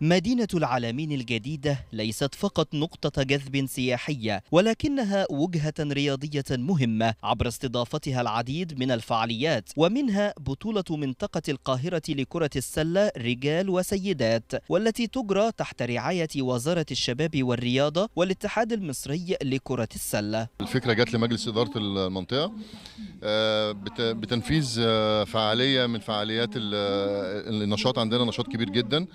مدينة العالمين الجديدة ليست فقط نقطة جذب سياحية ولكنها وجهة رياضية مهمة عبر استضافتها العديد من الفعاليات ومنها بطولة منطقة القاهرة لكرة السلة رجال وسيدات والتي تجرى تحت رعاية وزارة الشباب والرياضة والاتحاد المصري لكرة السلة الفكرة جات لمجلس إدارة المنطقة آه، بتنفيذ آه، فعالية من فعاليات النشاط عندنا نشاط كبير جدا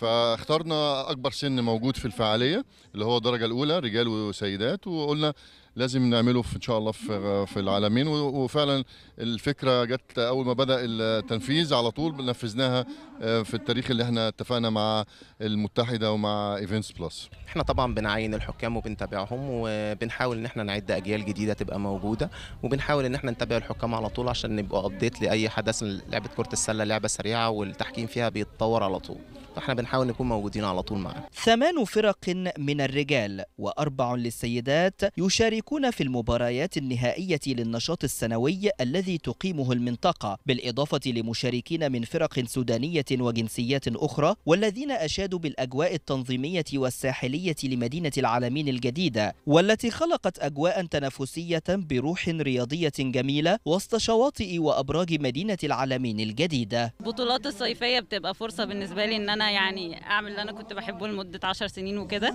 فاخترنا اكبر سن موجود في الفعاليه اللي هو الدرجه الاولى رجال وسيدات وقلنا لازم نعمله في ان شاء الله في في العالمين وفعلا الفكره جت اول ما بدا التنفيذ على طول نفذناها آه، في التاريخ اللي احنا اتفقنا مع المتحده ومع ايفنتس بلس احنا طبعا بنعين الحكام وبنتابعهم وبنحاول ان احنا نعد اجيال جديده تبقى موجوده وبنحاول ان احنا نتابع الحكام على طول عشان نبقى ابديت لاي حدث لعبه كره السله لعبه سريعه والتحكيم فيها بيتطور على طول فاحنا بنحاول نكون موجودين على طول معاه ثمان فرق من الرجال وأربع للسيدات يشاركون في المباريات النهائية للنشاط السنوي الذي تقيمه المنطقة بالإضافة لمشاركين من فرق سودانية وجنسيات أخرى والذين أشادوا بالأجواء التنظيمية والساحلية لمدينة العالمين الجديدة والتي خلقت أجواء تنافسية بروح رياضية جميلة وسط شواطئ وأبراج مدينة العالمين الجديدة البطولات الصيفية بتبقى فرصة بالنسبة لي إن أنا انا يعني اعمل اللي انا كنت بحبه لمده 10 سنين وكده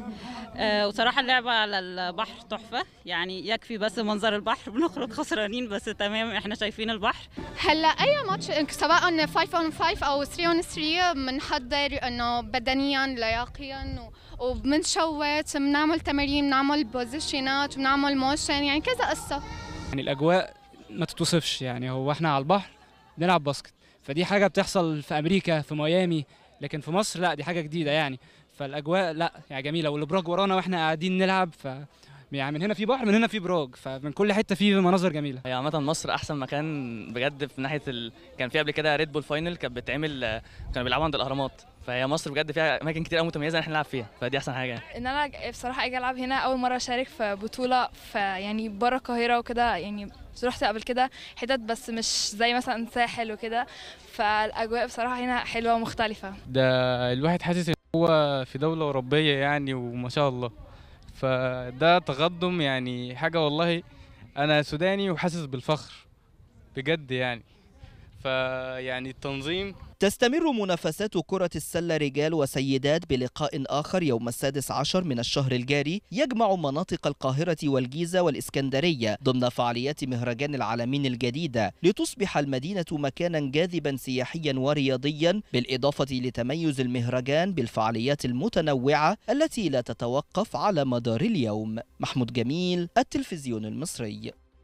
آه وصراحه اللعبه على البحر تحفه يعني يكفي بس منظر البحر بنخرج خسرانين بس تمام احنا شايفين البحر هلا اي ماتش سواء 5 اون 5 او 3 اون 3 بنحضر انه بدنيا لياقيا وبنشوت بنعمل تمارين بنعمل بوزيشنات بنعمل موشن يعني كذا قصه يعني الاجواء ما تتوصفش يعني هو احنا على البحر بنلعب باسكت فدي حاجه بتحصل في امريكا في ميامي لكن في مصر لا دي حاجه جديده يعني فالاجواء لا يعني جميله والابراج ورانا واحنا قاعدين نلعب ف يعني من هنا في بحر من هنا في براج فمن كل حته في مناظر جميله هي عامه مصر احسن مكان بجد في ناحيه ال... كان في قبل كده ريد بول فاينل كانت بتتعمل كانوا بيلعبوا عند الاهرامات فهي مصر بجد فيها اماكن كتير قوي متميزه احنا نلعب فيها فدي احسن حاجه يعني. ان انا بصراحه اجي العب هنا اول مره اشارك في بطوله فيعني بره القاهره وكده يعني رحت قبل كده حتت بس مش زي مثلا ساحل وكده فالاجواء بصراحه هنا حلوه ومختلفه ده الواحد حاسس ان هو في دوله اوروبيه يعني وما شاء الله فده تقدم يعني حاجه والله انا سوداني وحاسس بالفخر بجد يعني فيعني التنظيم تستمر منافسات كرة السلة رجال وسيدات بلقاء آخر يوم السادس عشر من الشهر الجاري يجمع مناطق القاهرة والجيزة والإسكندرية ضمن فعاليات مهرجان العالمين الجديدة لتصبح المدينة مكانا جاذبا سياحيا ورياضيا بالإضافة لتميز المهرجان بالفعاليات المتنوعة التي لا تتوقف على مدار اليوم محمود جميل التلفزيون المصري